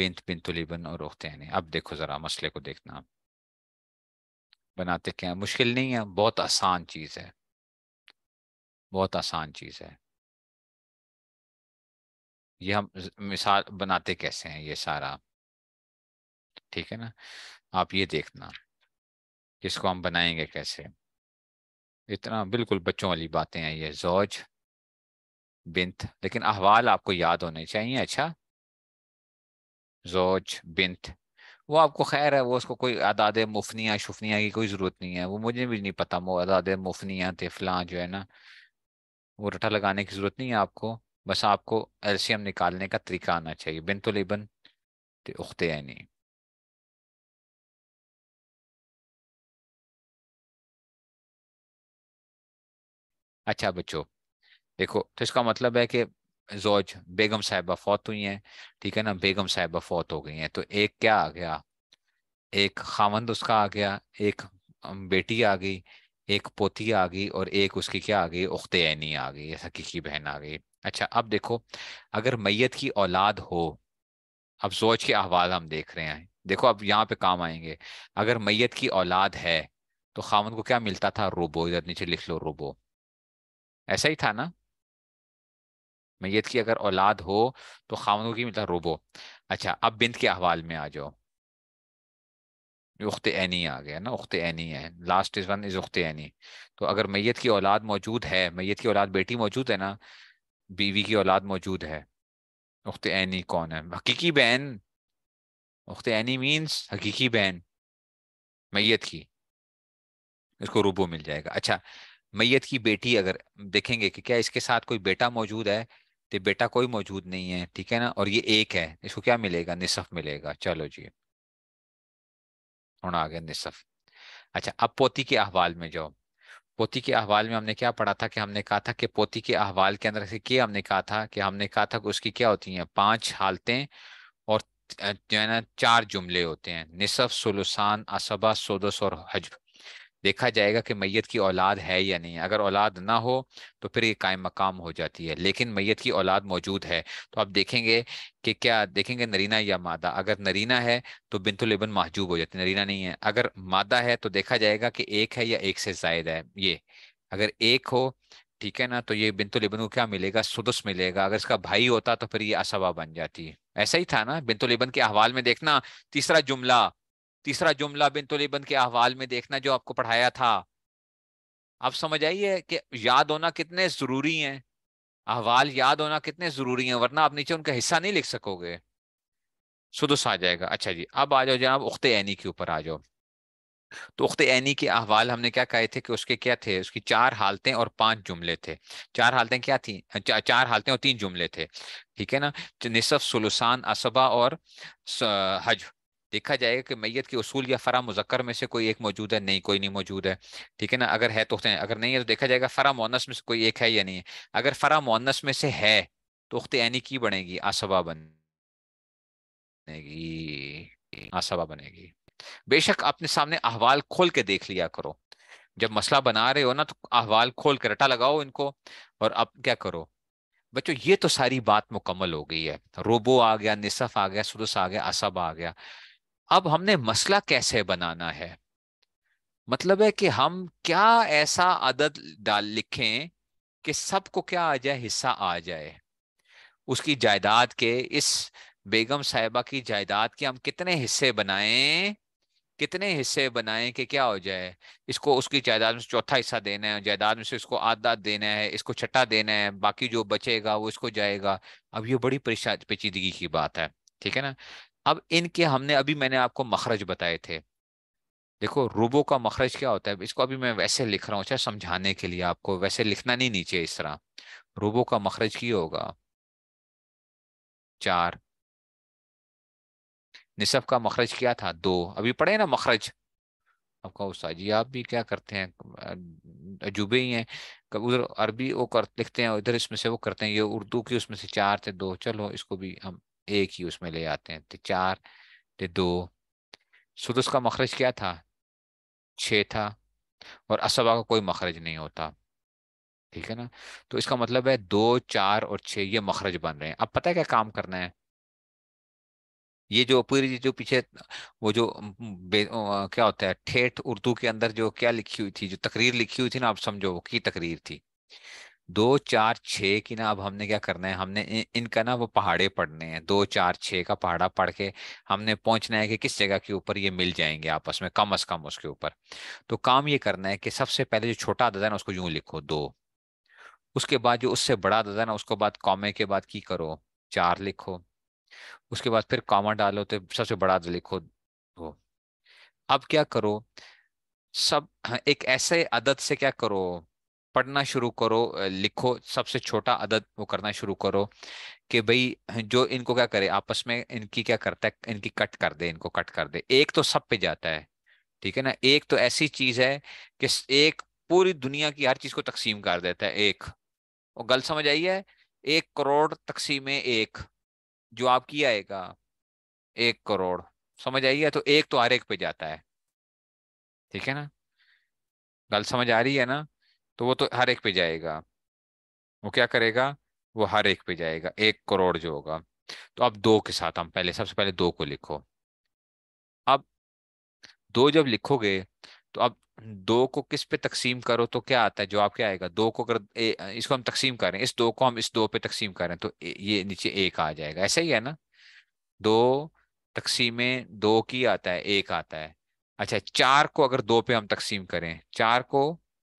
बिंत बिनतुलिबन और रुखते ऐनी अब देखो ज़रा मसले को देखना बनाते क्या मुश्किल नहीं है बहुत आसान चीज़ है बहुत आसान चीज़ है ये हम मिसाल बनाते कैसे हैं ये सारा ठीक है ना आप ये देखना इसको हम बनाएंगे कैसे इतना बिल्कुल बच्चों वाली बातें हैं ये जोज बिंत लेकिन अहवाल आपको याद होने चाहिए अच्छा जोज बिंत वो आपको खैर है वो उसको कोई अदाद मुफनिया शुफनिया की कोई ज़रूरत नहीं है वो मुझे भी नहीं पता वो आदाद मुफनिया तिफला जो है ना वो रटा लगाने की ज़रूरत नहीं है आपको बस आपको एल्शियम निकालने का तरीका आना चाहिए बिन तो लेबन तो उखते नहीं अच्छा बच्चों देखो तो इसका मतलब है कि जोज बेगम साहिबा फौत हुई हैं ठीक है ना बेगम साहिबा फौत हो गई हैं तो एक क्या आ गया एक खामंद उसका आ गया एक बेटी आ गई एक पोती आ गई और एक उसकी क्या आ गई उख्ते ऐनी आ गई हकीकी बहन आ गई अच्छा अब देखो अगर मैयत की औलाद हो अब सोच के अहवाल हम देख रहे हैं देखो अब यहाँ पे काम आएंगे अगर मैयत की औलाद है तो खामन को क्या मिलता था रोबो इधर नीचे लिख लो रोबो ऐसा ही था ना मैयत की अगर औलाद हो तो खामनों की मतलब रोबो अच्छा अब बिंद के अहवाल में आ जाओ उख्त ऐनी आ गया ना उख्त ऐनी है लास्ट इज वन इज उख्त ऐनी तो अगर मैयत की औलाद मौजूद है मैयत की औलाद बेटी मौजूद है ना बीवी की औलाद मौजूद है उख्त ऐनी कौन है हकीकी बहन उख्त ऐनी मीन्स हकीकी बहन मैयत की इसको रूबो मिल जाएगा अच्छा मैयत की बेटी अगर देखेंगे कि क्या इसके साथ कोई बेटा मौजूद है तो बेटा कोई मौजूद नहीं है ठीक है ना और ये एक है इसको क्या मिलेगा निसफ मिलेगा चलो जी होना आ गया निसफ अच्छा अब पोती के अहवाल में जाओ पोती के अहवाल में हमने क्या पढ़ा था कि हमने कहा था कि पोती के अहवाल के अंदर से क्या हमने कहा था कि हमने कहा था कि उसकी क्या होती है पांच हालतें और जो है ना चार जुमले होते हैं निसफ सुलसान असबा सोदस और हजब देखा जाएगा कि मैयत की औलाद है या नहीं अगर औलाद ना हो तो फिर ये कायम मकाम हो जाती है लेकिन मैयत की औलाद मौजूद है तो आप देखेंगे कि क्या देखेंगे नरीना या मादा अगर नरीना है तो इबन महजूब हो जाती है नरीना नहीं है अगर मादा है तो देखा जाएगा कि एक है या एक से जायद है ये अगर एक हो ठीक है ना तो ये बिनतुल इबन को क्या मिलेगा सुदस मिलेगा अगर इसका भाई होता तो फिर ये असबा बन जाती ऐसा ही था ना बिनतुल इबन के अहवाल में देखना तीसरा जुमला तीसरा जुमला बिन तुलिबन के अहवाल में देखना जो आपको पढ़ाया था आप समझ आइए कि याद होना कितने ज़रूरी हैं अहवाल याद होना कितने ज़रूरी हैं वरना आप नीचे उनका हिस्सा नहीं लिख सकोगे सुदस आ जाएगा अच्छा जी अब आ जाओ जनाब उख्ते ऐनी के ऊपर आ जाओ तो उख्ते ऐनी के अहवाल हमने क्या कहे थे कि उसके क्या थे उसकी चार हालतें और पांच जुमले थे चार हालतें क्या थी चा, चार हालतें और तीन जुमले थे ठीक है ना निसफ सुलसान असबा और हज देखा जाएगा कि मैयत के असूल या फ़रा मुजक्कर में से कोई एक मौजूद है नहीं कोई नहीं मौजूद है ठीक है ना अगर है तो हैं अगर नहीं है तो देखा जाएगा फ़रा मोनस में से कोई एक है या नहीं है अगर फ़रा मोनस में से है तो उख्त यानी की बनेगी आसबा बनेगी आसबा बनेगी बेशक अपने सामने अहवाल खोल के देख लिया करो जब मसला बना रहे हो ना तो अहवाल खोल के रटा लगाओ इनको और अब क्या करो बच्चों ये तो सारी बात मुकम्मल हो गई है रोबो आ गया निसफ आ गया सुरुस आ गया असब आ गया अब हमने मसला कैसे बनाना है मतलब है कि हम क्या ऐसा अदद डाल लिखें कि सबको क्या आ जाए हिस्सा आ जाए उसकी जायदाद के इस बेगम साहिबा की जायदाद के हम कितने हिस्से बनाएं कितने हिस्से बनाएं कि क्या हो जाए इसको उसकी जायदाद में चौथा हिस्सा देना है जायदाद में से इसको आधा देना है इसको छठा देना है बाकी जो बचेगा वो इसको जाएगा अब ये बड़ी पेचीदगी की बात है ठीक है ना अब इनके हमने अभी मैंने आपको मखरज बताए थे देखो रूबो का मखरज क्या होता है इसको अभी मैं वैसे लिख रहा हूँ अच्छा, समझाने के लिए आपको वैसे लिखना नहीं नीचे इस तरह रूबो का मखरज की होगा चार निसफ का मखरज क्या था दो अभी पढ़े ना मखरज आपका उस्ताद जी आप भी क्या करते हैं अजूबे ही हैं कब उधर अरबी वो कर लिखते हैं इधर इसमें से वो करते हैं ये उर्दू की उसमें से चार थे दो चलो इसको भी हम एक ही उसमें ले आते हैं तो चार ते दो सुदस तो का मखरज क्या था छ था और असबा का कोई मखरज नहीं होता ठीक है ना तो इसका मतलब है दो चार और छ ये मखरज बन रहे हैं अब पता है क्या काम करना है ये जो पूरी जो पीछे वो जो क्या होता है ठेठ उर्दू के अंदर जो क्या लिखी हुई थी जो तकरीर लिखी हुई थी ना आप समझो वो की तकरीर थी दो चार छः की ना अब हमने क्या करना है हमने इन, इनका ना वो पहाड़े पढ़ने हैं दो चार छः का पहाड़ा पढ़ के हमने पहुंचना है कि किस जगह के ऊपर ये मिल जाएंगे आपस में कम अज कम उसके ऊपर तो काम ये करना है कि सबसे पहले जो छोटा दादा ना उसको यूं लिखो दो उसके बाद जो उससे बड़ा दादा ना उसको बाद कॉमे के बाद की करो चार लिखो उसके बाद फिर कॉमा डालो तो सबसे बड़ा दादा लिखो दो अब क्या करो सब हाँ, एक ऐसे अदद से क्या करो पढ़ना शुरू करो लिखो सबसे छोटा अदद वो करना शुरू करो कि भाई जो इनको क्या करे आपस में इनकी क्या करता है इनकी कट कर दे इनको कट कर दे एक तो सब पे जाता है ठीक है ना एक तो ऐसी चीज है कि एक पूरी दुनिया की हर चीज को तकसीम कर देता है एक और गल समझ आई है एक करोड़ तकसीम एक जो आपकी आएगा एक करोड़ समझ आई है तो एक तो हर एक पे जाता है ठीक है ना गल समझ आ रही है ना तो वो तो हर एक पे जाएगा वो क्या करेगा वो हर एक पे जाएगा एक करोड़ जो होगा तो अब दो के साथ हम पहले सबसे पहले दो को लिखो अब दो जब लिखोगे तो अब दो को किस पे तकसीम करो तो क्या आता है जो क्या आएगा दो को अगर इसको हम तकसीम करें इस दो को हम इस दो पे तकसीम करें तो ये नीचे एक आ जाएगा ऐसा ही है ना दो तकसीमें दो की आता है एक आता है अच्छा चार को अगर दो पे हम तकसीम करें चार को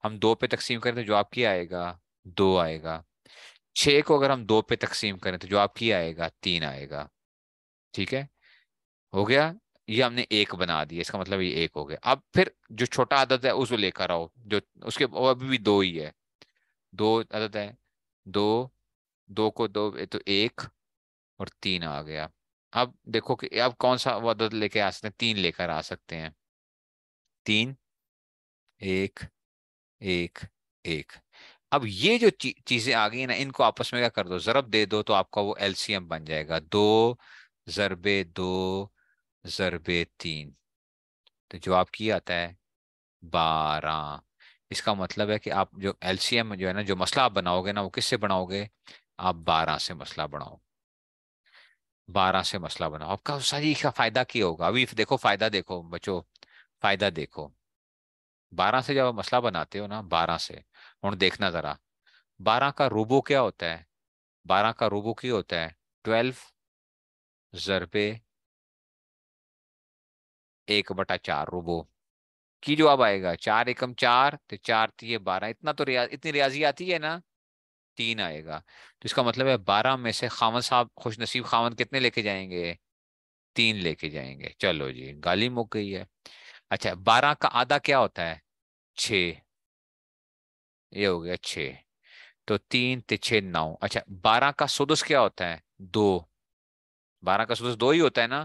हम दो पे तकसीम करें तो जवाब क्या आएगा दो आएगा छः को अगर हम दो पे तकसीम करें तो जवाब क्या आएगा तीन आएगा ठीक है हो गया ये हमने एक बना दिया इसका मतलब ये एक हो गया अब फिर जो छोटा आदत है उसको लेकर आओ जो उसके अभी भी दो ही है दो आदत है दो दो को दो तो एक और तीन आ गया अब देखो कि अब कौन सा वो आदत लेके आ सकते हैं तीन लेकर आ सकते हैं तीन एक एक एक अब ये जो चीजें आ गई ना इनको आपस में क्या कर दो जरब दे दो तो आपका वो एलसीएम बन जाएगा दो जरबे दो जरबे तीन तो जो आपकी आता है बारह इसका मतलब है कि आप जो एलसीएम जो है ना जो मसला आप बनाओगे ना वो किससे बनाओगे आप बारह से मसला बनाओ बारह से मसला बनाओ आपका सारी का फायदा क्या होगा अभी देखो फायदा देखो बच्चों फायदा देखो बारह से जब आप मसला बनाते हो ना बारह से हूँ देखना जरा बारह का रूबो क्या होता है बारह का रूबो क्या होता है ट्वेल्व जरबे एक बटा चार रूबो की जो अब आएगा चार एकम चार तो चार तीय तो बारह इतना तो रिया इतनी रियाजी आती है ना तीन आएगा तो इसका मतलब है बारह में से खामन साहब खुश नसीब खामन कितने लेके जाएंगे तीन लेके जाएंगे चलो जी गाली मुक गई है अच्छा बारह का आधा क्या होता है छ ये हो गया छ तो तीन ते छ नौ अच्छा बारह का सदस्य क्या होता है दो बारह का सदस्य दो ही होता है ना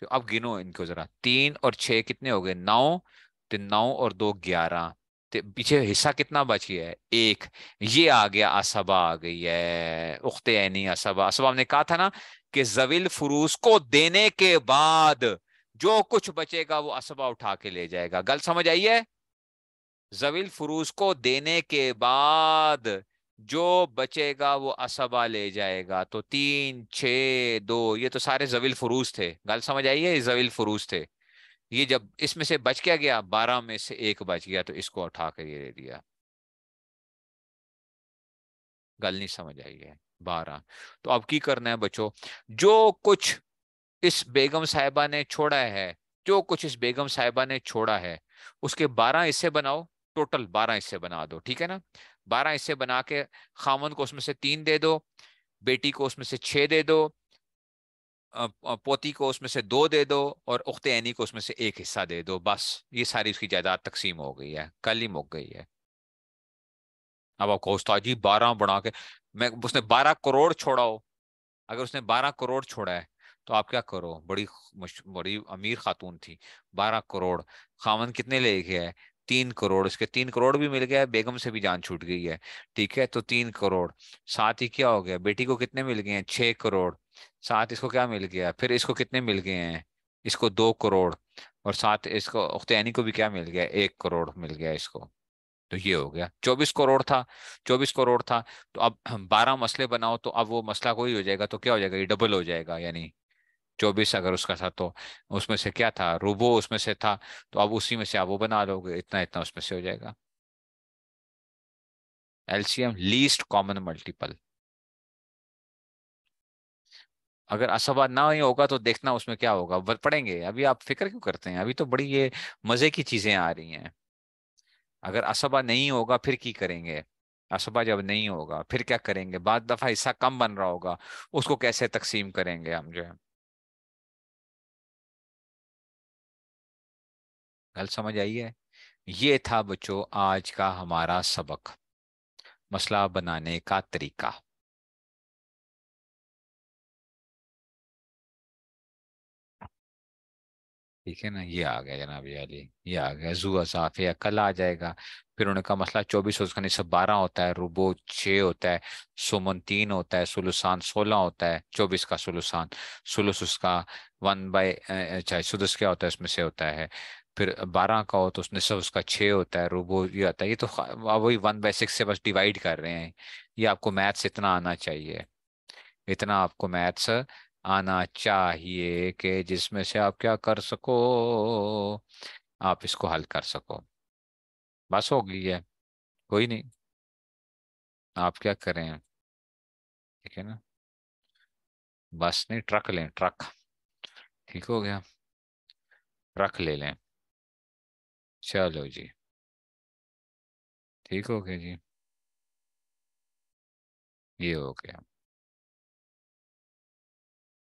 तो अब गिनो इनको जरा तीन और छ कितने हो गए नौ तो नौ और दो ग्यारह तो पीछे हिस्सा कितना बच गया है एक ये आ गया असबा आ गई है नहीं असबा असबा ने कहा था ना कि जविल फरूस को देने के बाद जो कुछ बचेगा वो असबा उठा के ले जाएगा गल समझ आई है जवील फरूज को देने के बाद जो बचेगा वो असबा ले जाएगा तो तीन छ दो ये तो सारे जवील फरूज थे गल समझ आई है ये जवील फरूज थे ये जब इसमें से बच क्या गया बारह में से एक बच गया तो इसको उठा कर ये दे दिया गल नहीं समझ आई है बारह तो अब की करना है बच्चों जो कुछ इस बेगम साहिबा ने छोड़ा है जो कुछ इस बेगम साहिबा ने छोड़ा है उसके बारह हिस्से बनाओ टोटल बारह हिस्से बना दो ठीक है ना बारह हिस्से बना के खामन को उसमें से तीन दे दो बेटी को उसमें से छः दे दो पोती को उसमें से दो दे दो और उख्ते ऐनी को उसमें से एक हिस्सा दे दो बस ये सारी उसकी जायदाद तकसीम हो गई है कल ही मुक गई है अब आप उस्ताद जी बारह बढ़ा के मैं उसने बारह करोड़ छोड़ा हो अगर उसने बारह करोड़ छोड़ा है तो आप क्या करो बड़ी बड़ी अमीर खातून थी बारह करोड़ खामन कितने ले गया है तीन करोड़ इसके तीन करोड़ भी मिल गया है बेगम से भी जान छूट गई है ठीक है तो तीन करोड़ साथ ही क्या हो गया बेटी को कितने मिल गए हैं छह करोड़ साथ इसको क्या मिल गया फिर इसको कितने मिल गए हैं इसको दो करोड़ और साथ इसको उख्तैनी को भी क्या मिल गया एक करोड़ मिल गया इसको तो ये हो गया चौबीस करोड़ था चौबीस करोड़ था तो अब बारह मसले बनाओ तो अब वो मसला कोई हो जाएगा तो क्या हो जाएगा ये डबल हो जाएगा यानी चौबीस अगर उसका था तो उसमें से क्या था रूबो उसमें से था तो अब उसी में से आप वो बना लोगे इतना इतना उसमें से हो जाएगा एलसीएम लीस्ट कॉमन मल्टीपल अगर असवा ना ही होगा तो देखना उसमें क्या होगा पढ़ेंगे अभी आप फिक्र क्यों करते हैं अभी तो बड़ी ये मजे की चीजें आ रही हैं अगर असबा नहीं होगा फिर की करेंगे असभा जब नहीं होगा फिर क्या करेंगे बाद दफा हिस्सा कम बन रहा होगा उसको कैसे तकसीम करेंगे हम जो है गल समझ आई है ये था बच्चों आज का हमारा सबक मसला बनाने का तरीका ठीक है ना ये आ गया जनाब अली ये आ गया जू अजाफ या कल आ जाएगा फिर उन्होंने कहा मसला चौबीस उसका निसब बारह होता है रुबो छ होता है सुमन तीन होता है सुलुसान सोलह होता है चौबीस का सुलुसान सुलुस उसका वन बाय चाहे सुदस क्या होता है उसमें से होता है फिर बारह का हो तो उसमें से उसका छः होता है रोबो ये आता है ये तो वही वन बाई सिक्स से बस डिवाइड कर रहे हैं ये आपको मैथ्स इतना आना चाहिए इतना आपको मैथ्स आना चाहिए कि जिसमें से आप क्या कर सको आप इसको हल कर सको बस हो गई है कोई नहीं आप क्या करें ठीक है ना बस नहीं ट्रक लें ट्रक ठीक हो गया ट्रक ले लें चलो जी ठीक हो गया जी ये हो गया